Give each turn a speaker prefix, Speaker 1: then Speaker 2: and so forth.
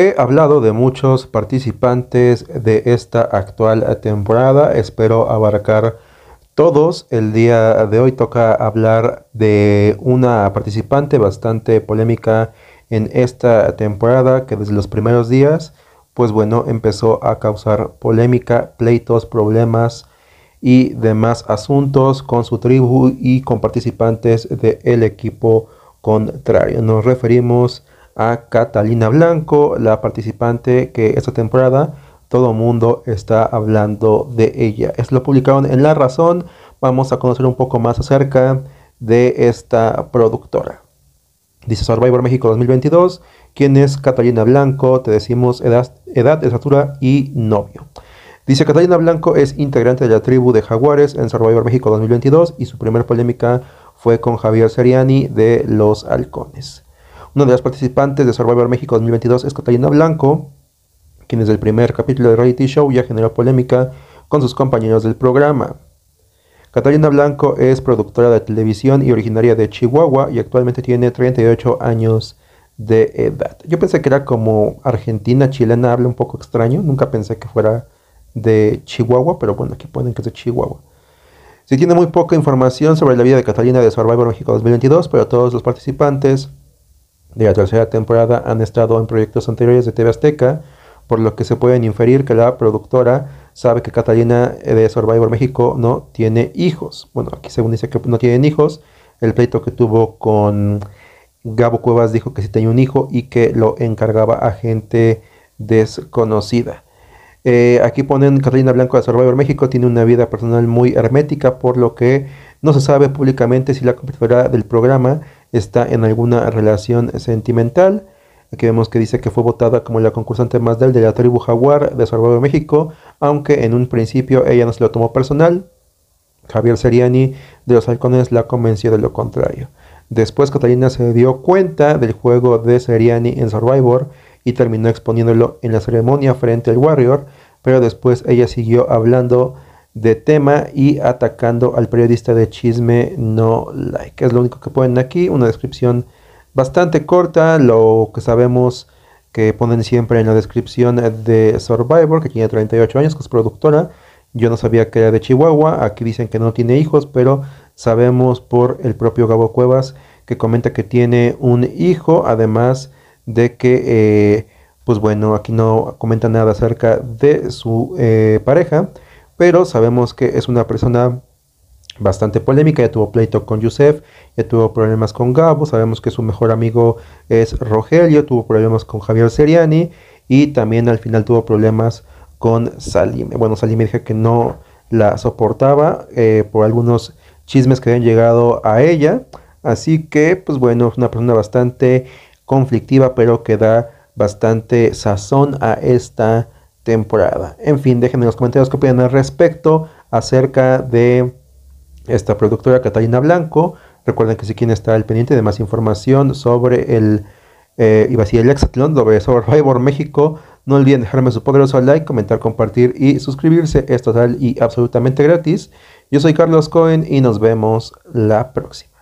Speaker 1: He hablado de muchos participantes de esta actual temporada, espero abarcar todos. El día de hoy toca hablar de una participante bastante polémica en esta temporada que desde los primeros días, pues bueno, empezó a causar polémica, pleitos, problemas y demás asuntos con su tribu y con participantes del equipo contrario. Nos referimos a a Catalina Blanco, la participante que esta temporada todo mundo está hablando de ella. Es lo publicaron en La Razón. Vamos a conocer un poco más acerca de esta productora. Dice Survivor México 2022. ¿Quién es Catalina Blanco? Te decimos edad, edad estatura y novio. Dice Catalina Blanco es integrante de la tribu de Jaguares en Survivor México 2022 y su primera polémica fue con Javier Seriani de Los Halcones. Uno de los participantes de Survivor México 2022 es Catalina Blanco, quien desde el primer capítulo de reality show ya generó polémica con sus compañeros del programa. Catalina Blanco es productora de televisión y originaria de Chihuahua y actualmente tiene 38 años de edad. Yo pensé que era como argentina, chilena, habla un poco extraño, nunca pensé que fuera de Chihuahua, pero bueno, aquí ponen que es de Chihuahua. Se tiene muy poca información sobre la vida de Catalina de Survivor México 2022, pero todos los participantes de la tercera temporada han estado en proyectos anteriores de TV Azteca, por lo que se pueden inferir que la productora sabe que Catalina de Survivor México no tiene hijos. Bueno, aquí según dice que no tienen hijos, el pleito que tuvo con Gabo Cuevas dijo que sí tenía un hijo y que lo encargaba a gente desconocida. Eh, aquí ponen Catalina Blanco de Survivor México tiene una vida personal muy hermética, por lo que no se sabe públicamente si la competidora del programa está en alguna relación sentimental. Aquí vemos que dice que fue votada como la concursante más del de la tribu Jaguar de Survivor México, aunque en un principio ella no se lo tomó personal. Javier Seriani de los Halcones la convenció de lo contrario. Después Catalina se dio cuenta del juego de Seriani en Survivor y terminó exponiéndolo en la ceremonia frente al Warrior, pero después ella siguió hablando de tema y atacando al periodista de chisme no like. Es lo único que ponen aquí, una descripción bastante corta, lo que sabemos que ponen siempre en la descripción de Survivor, que tiene 38 años, que es productora. Yo no sabía que era de Chihuahua, aquí dicen que no tiene hijos, pero sabemos por el propio Gabo Cuevas que comenta que tiene un hijo, además de que, eh, pues bueno, aquí no comenta nada acerca de su eh, pareja pero sabemos que es una persona bastante polémica, ya tuvo pleito con Yusef, ya tuvo problemas con Gabo, sabemos que su mejor amigo es Rogelio, tuvo problemas con Javier Seriani y también al final tuvo problemas con Salim, Bueno, Salime dije que no la soportaba eh, por algunos chismes que habían llegado a ella, así que pues bueno, es una persona bastante conflictiva, pero que da bastante sazón a esta temporada. En fin, déjenme en los comentarios que opinan al respecto acerca de esta productora Catalina Blanco. Recuerden que si quieren estar al pendiente de más información sobre el, eh, iba el Exatlón, sobre Survivor México, no olviden dejarme su poderoso like, comentar, compartir y suscribirse. Es total y absolutamente gratis. Yo soy Carlos Cohen y nos vemos la próxima.